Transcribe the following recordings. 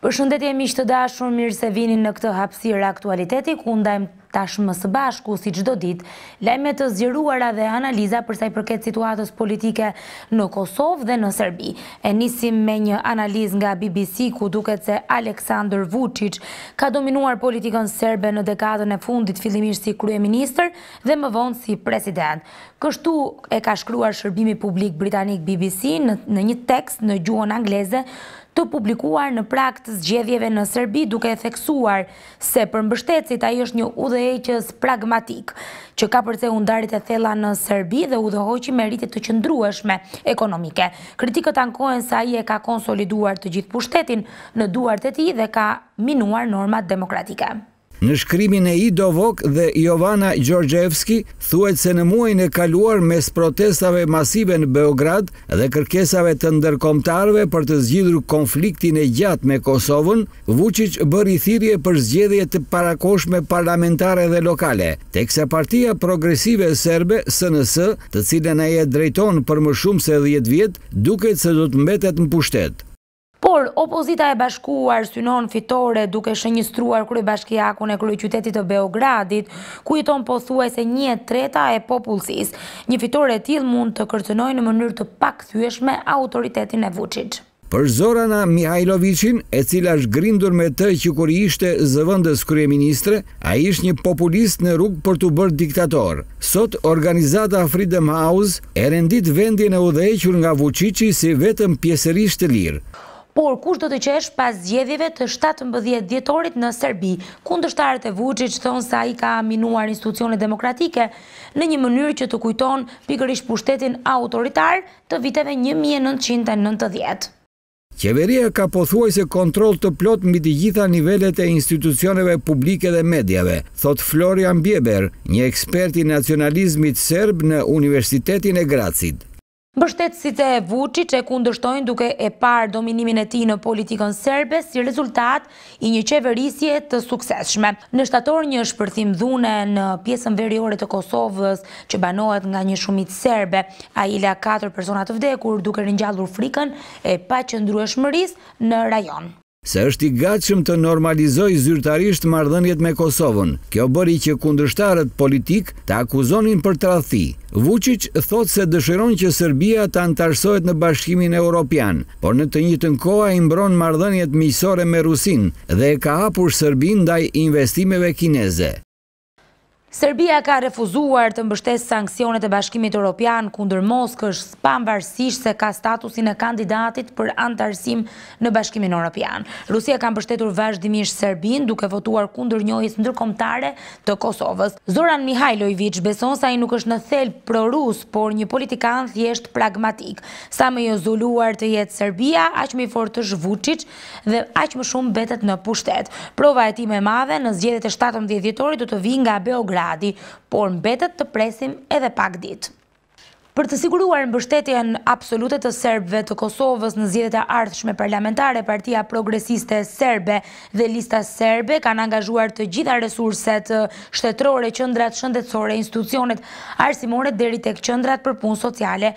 Për shëndetje mishë të dashur, mirë se vini në këtë hapsirë aktualiteti, ku ndajmë tashmë së bashku si qdo dit, lajme të zjeruara dhe analiza përsa i përket situatës politike në Kosovë dhe në Serbi. E nisim me një analiz nga BBC ku duket se Aleksandr Vucic ka dominuar politikën serbe në dekadën e fundit fillimisht si krye minister dhe më vonë si president. Kështu e ka shkruar shërbimi publik britanik BBC në një tekst në gjuhon angleze të publikuar në prakt zgjedhjeve në Serbi duke e theksuar se për mbështetësit a i është një u dhe eqës pragmatik që ka përse undarit e thela në Serbi dhe u dhe hoqi me rritit të qëndrueshme ekonomike. Kritikët ankojnë sa i e ka konsoliduar të gjithë pushtetin në duart e ti dhe ka minuar normat demokratike. Në shkrimin e i Dovok dhe Jovana Gjorgjevski, thuet se në muajnë e kaluar mes protestave masive në Beograd dhe kërkesave të ndërkomtarve për të zgjidru konfliktin e gjatë me Kosovën, Vucic bërë i thirje për zgjedhje të parakoshme parlamentare dhe lokale, se partia progresive serbe, SNS, të cilën e e drejton për më shumë se 10 vjetë, duket se do të mbetet në pushtetë. Por, opozita e bashkuar synon fitore duke shënjistruar kërë i bashkijakun e kërë i qytetit të Beogradit, ku i tonë po se një e treta e popullësis. Një fitore t'il mund të kërcënoj në mënyrë të pak thyeshme autoritetin e Vucic. Për Zorana Mihajlovicin, e cila është grindur me të që kërë ishte zëvëndës kërë e ministre, a ishtë një populist në rrug për të bërë diktator. Sot, organizata Freedom House e rendit vendin e udhequr nga vucici si vetëm pjesërisht të lirë. Por, kush do të qesh pas zjedhjeve të 17 djetorit në Serbi? Kundështarët e Vucic thonë sa i ka minuar institucionet demokratike në një mënyrë që të kujton pikërish pushtetin autoritar të viteve 1990. Kjeveria ka pothuaj se kontrol të plot mbi të gjitha nivellet e institucioneve publike dhe medjave, thot Florian Bieber, një ekspert i nacionalizmit serb në Universitetin e Gracit. Bështetësit e Vuqi që kundështojnë duke e parë dominimin e ti në politikën serbe si rezultat i një qeverisje të sukseshme. Në shtator një shpërthim dhune në pjesën veriore të Kosovës që banohet nga një shumit serbe, a ila 4 personat të vdekur duke rinjallur frikën e pa qëndru e shmëris në rajon se është i gatshëm të normalizoj zyrtarisht mardhënjet me Kosovën. Kjo bëri që kundështarët politik të akuzonin për trathi. Vucic thot se dëshiron që Serbia të antarsojt në bashkimin e Europian, por në të njëtën koha imbron mardhënjet misore me Rusin dhe e ka apur Serbin daj investimeve kineze. Serbia ka refuzuar të mbështes sankcionet e bashkimit Europian kundër Moskësh, pambarësish se ka statusin e kandidatit për antarësim në bashkimin Europian. Rusia ka mbështetur vazhdimish Serbin duke votuar kundër njojës ndërkomtare të Kosovës. Zoran Mihajlojvic beson sa i nuk është në thelë pro-rus, por një politikan thjesht pragmatik. Sa me jo zulluar të jetë Serbia, aq me for të zhvucic dhe aq më shumë betet në pushtet. Prova e ti me madhe në zgjedit e 17 djetori du të vinë nga Beograd gradi, por mbetet të presim edhe pak ditë. Për të siguruar në bështetjen absolutet të serbëve të Kosovës në zjedet e ardhshme parlamentare, partia progresiste serbe dhe lista serbe kanë angazhuar të gjitha resurset shtetrore, qëndrat shëndetsore, institucionet arsimore dheri të këndrat për punë sociale,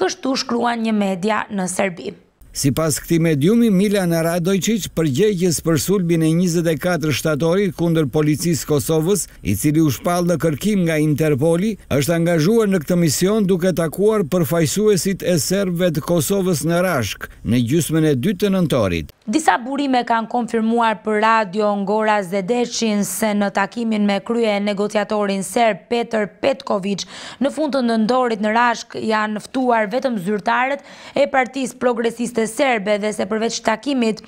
kështu shkruan një media në Serbi. Si pas këti mediumi, Milan për përgjegjës për sulbin e 24 shtatorit kunder policisë Kosovës, i cili u shpal në kërkim nga Interpoli, është angazhuar në këtë mision duke takuar për fajsuesit e serve të Kosovës në Rashk në gjusmën e 2 të nëntorit. Disa burime kanë konfirmuar për radio Ngora Zedeshin se në takimin me krye e negociatorin Serb Petr Petkoviç, në fund të nëndorit në Rashk janë nëftuar vetëm zyrtarët e partis progresiste dhe serbe dhe se përveç takimit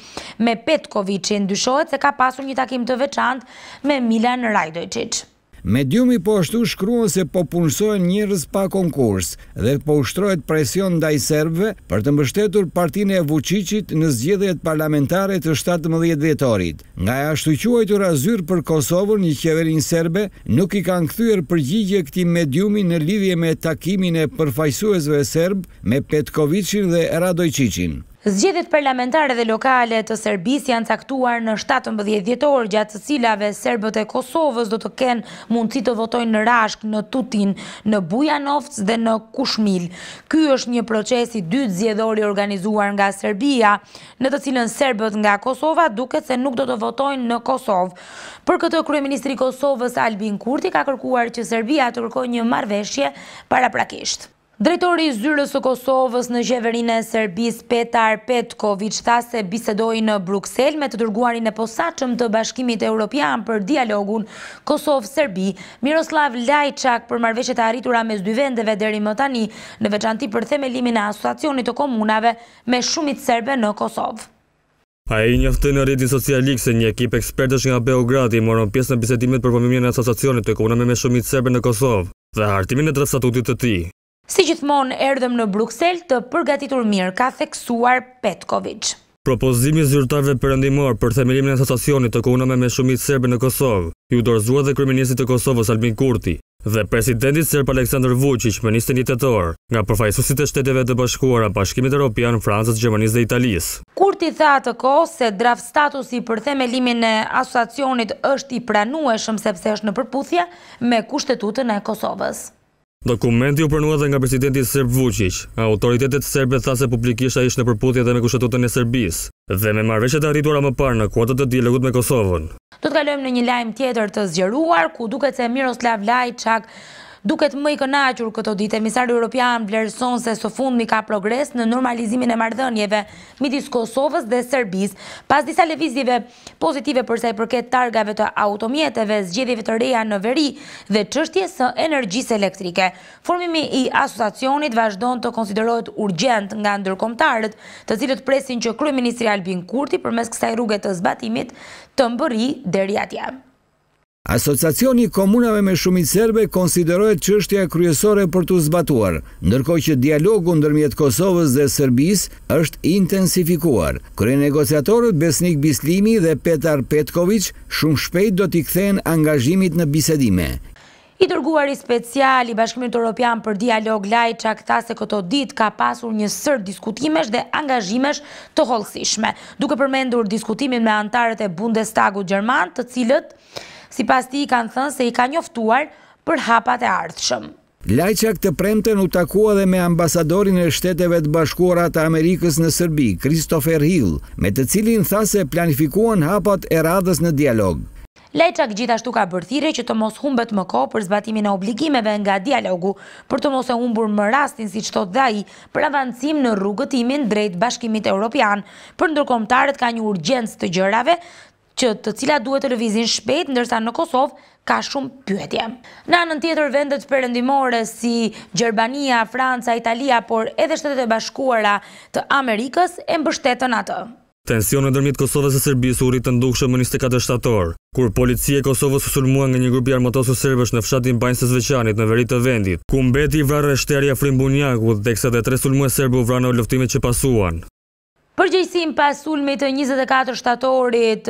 me Petkovicin, dyshohet se ka pasur një takim të veçant me Milan Rajdojqic. Mediumi po ashtu shkruan se po punësojnë njërës pa konkurs dhe po ushtrojt presion ndaj Serbëve për të mbështetur partine e vucicit në zgjedhjet parlamentare të 17 djetorit. Nga e ashtu quajtur razyr për Kosovën një kjeverin serbe, nuk i kanë këthyër përgjigje këti mediumi në lidhje me takimin e përfajsuesve serb me Petkovicin dhe Radojqicin. Zgjedit parlamentare dhe lokale të Serbis janë caktuar në 17 djetorë gjatë të cilave Serbët e Kosovës do të kenë mundësi të votojnë në rashk në Tutin, në Bujanovc dhe në Kushmil. Ky është një procesi dytë zjedhori organizuar nga Serbia, në të cilën Serbët nga Kosova duket se nuk do të votojnë në Kosovë. Për këtë Kryeministri Kosovës Albin Kurti ka kërkuar që Serbia të kërkoj një marveshje para prakishtë. Drejtori i zyrës të Kosovës në gjeverin e Serbis Petar Petkovic tha se bisedoj në Bruxelles me të tërguarin e posaqëm të bashkimit e Europian për dialogun Kosovë-Serbi, Miroslav Lajçak për marveshet e arritura me dy vendeve dheri më tani në veçanti për themelimin e asociacionit të komunave me shumit serbe në Kosovë. A e njëftë në rritin socialik se një ekip ekspertës nga Beogradi moron pjesë në bisedimit për përmimin e asociacionit të komunave me shumit serbe në Kosovë dhe hartimin e drasatutit të ti. Si gjithmonë erdhëm në Bruxelles të përgatitur mirë, ka theksuar Petkovic. Propozimi zyrtarve përëndimor për themelimin e asasionit të kunëme me shumit Serbe në Kosovë, ju dorëzua dhe kriminisit të Kosovës Albin Kurti dhe presidentit Serb Aleksandr Vucic me njështë njëtetor nga përfajsusit e shteteve të bashkuara bashkimit Europian, Francës, Gjermanis dhe Italis. Kurti tha të ko se draft statusi për themelimin e asasionit është i pranueshëm sepse është në përputhja me kushtetutën e Kosovës. Dokumenti u pranua dhe nga presidenti Serb Vucic. Autoritetet Serbe tha se publikisht a ishtë në përputhje dhe me kushtetutën e Serbis dhe me marveshet e arritura më parë në kuatët të dialogut me Kosovën. Do të kalojmë në një lajmë tjetër të zgjeruar, ku duke të Miroslav Lajçak Duket më i kënaqur këto ditë emisari europian vlerëson se së fundmi ka progres në normalizimin e marrëdhënieve midis Kosovës dhe Serbisë. Pas disa lëvizjeve pozitive për sa i përket targave të automjeteve, zgjedhjeve të reja në veri dhe çështjes së energjisë elektrike, formimi i asociacionit vazhdon të konsiderohet urgjent nga ndërkombëtarët, të cilët presin që kryeministri Albin Kurti përmes kësaj rrugë të zbatimit të mbëri deri atje. Asociacioni i komunave me shumicë serbe konsiderohet çështja kryesore për tu zbatuar, ndërkohë që dialogu ndërmjet Kosovës dhe Serbisë është intensifikuar. negociatorët Besnik Bislimi dhe Petar Petković shumë shpejt do t'i kthehen angazhimit në bisedime. I dërguari special i Bashkimit Evropian për dialog që akta se këto ditë ka pasur një sër diskutimesh dhe angazhimesh të holësishme, duke përmendur diskutimin me antarët e Bundestagut gjerman, të cilët si pas ti i kanë thënë se i ka njoftuar për hapat e ardhëshëm. Lajçak të premten u takua dhe me ambasadorin e shteteve të bashkuarat të Amerikës në Sërbi, Christopher Hill, me të cilin tha se planifikuan hapat e radhës në dialog. Lajqak gjithashtu ka bërthire që të mos humbet më ko për zbatimin e obligimeve nga dialogu, për të mos e humbur më rastin si qëtot dhaji për avancim në rrugëtimin drejt bashkimit e Europian, për ndërkomtarët ka një urgjens të gjërave që të cilat duhet të lëvizin shpejt, ndërsa në Kosovë ka shumë pyetje. Në anën tjetër vendet perëndimore si Gjermania, Franca, Italia, por edhe Shtetet e Bashkuara të Amerikës e mbështetën atë. Tensionet ndërmjet Kosovës dhe Serbisë u rritën dukshëm në 24 shtator, kur policia e Kosovës u sulmua nga një grup i armatosur serbësh në fshatin e Veçanit në veri të vendit, ku mbeti i vrarë Shterja Frim Bunjaku, teksa dhe tre sulmues serbë u vranë në luftimet që pasuan. Përgjëjsim pasulmi të 24 shtatorit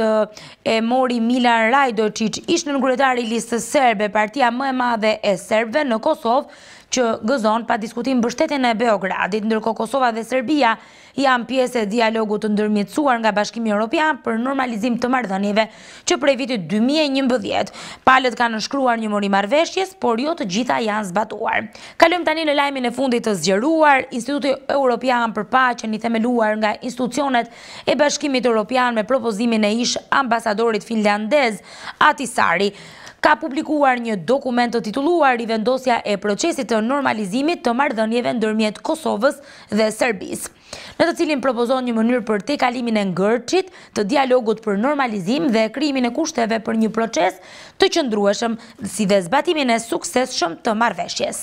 e Mori Milan Rajdoqic ishtë në nguretari listës Serbe, partia më e madhe e Serbe në Kosovë, që gëzon pa diskutim bështetin e Beogradit, ndërko Kosova dhe Serbia janë e dialogut të ndërmjetësuar nga Bashkimi Europian për normalizim të mardhanive që prej vitit 2011. Palët kanë nëshkruar një mori marveshjes, por jo të gjitha janë zbatuar. Kalëm tani në lajmin e fundit të zgjeruar, Institutit Europian për pache një themeluar nga institucionet e Bashkimit Europian me propozimin e ish ambasadorit finlandez Atisari, ka publikuar një dokument të tituluar rivendosja e procesit të normalizimit të mardhënjeve në dërmjet Kosovës dhe Serbis. Në të cilin propozon një mënyrë për te kalimin e ngërqit të dialogut për normalizim dhe krimin e kushteve për një proces të qëndrueshëm si dhe zbatimin e sukses shumë të marveshjes.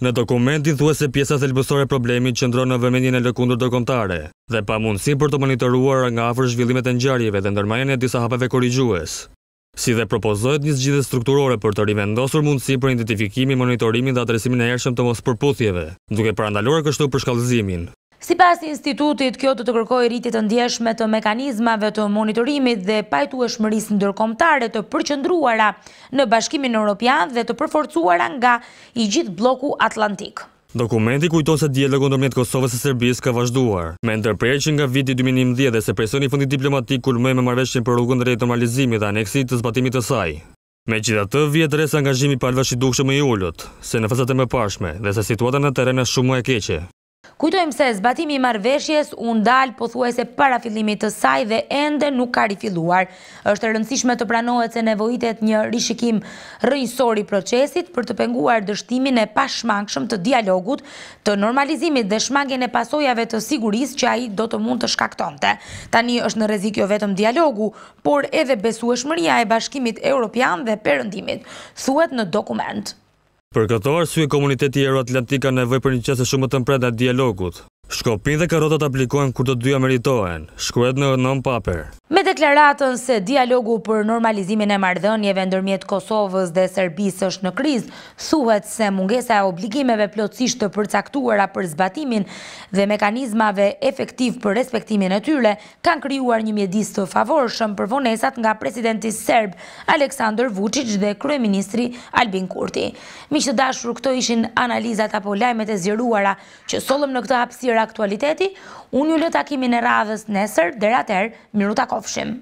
Në dokumentin thua se pjesa selbësore problemi qëndronë në vëmendin e lëkundur dokontare dhe pa mundësi për të monitoruar nga afrë zhvillimet e njarjeve dhe ndërmajen e disa hapave korijgjues. Si dhe propozojt një zgjidhje strukturore për të rivendosur mundësi për identifikimi, monitorimin dhe atresimin e ershëm të mos përputhjeve, duke për andalore kështu për shkallëzimin. Si pas institutit, kjo të të kërkoj rritit të ndjeshme të mekanizmave të monitorimit dhe pajtu e shmëris në dërkomtare të përqëndruara në bashkimin në Europian dhe të përforcuara nga i gjithë bloku Atlantik. Dokumenti kujton se dialogu ndërmjet Kosovës e Serbisë ka vazhduar, me ndërprerje që nga viti 2011 dhe se presioni fundi fundit diplomatik kulmoi me marrëveshjen për rrugën drejt normalizimit dhe aneksit të zbatimit të saj. Megjithatë, vjet rres angazhimi i palëve shitukshëm i ulët, se në fazat e mëparshme dhe se situata në teren është shumë e keqe. Kujtojmë se zbatimi i marveshjes unë dalë po thuaj se para fillimit të saj dhe ende nuk ka rifiluar. Êshtë rëndësishme të pranohet se nevojitet një rishikim rëjësori procesit për të penguar dështimin e pashmangshëm të dialogut të normalizimit dhe shmangin e pasojave të siguris që i do të mund të shkaktonte. Tani është në rezikjo vetëm dialogu, por edhe besu e shmëria e bashkimit europian dhe përëndimit, thuet në dokument. Për këto arsvi, komuniteti Euro-Atlantika nevojë për një qese shumë të mprenda dialogut, Shkopin dhe karotat aplikohen kur të dyja meritohen, shkruet në non paper. Me deklaratën se dialogu për normalizimin e mardhënjeve ndërmjet Kosovës dhe Serbis është në kriz, thuhet se mungesa e obligimeve plotësisht të përcaktuara për zbatimin dhe mekanizmave efektiv për respektimin e tyre, kanë kryuar një mjedis të favorëshëm për vonesat nga presidenti Serb, Aleksandr Vucic dhe Kryeministri Albin Kurti. Mi që dashur këto ishin analizat apo lajmet e zjeruara që solëm në këtë hapsira aktualiteti, unë ju lë takimin e radhës nesër, dhe rater, miru takofshim.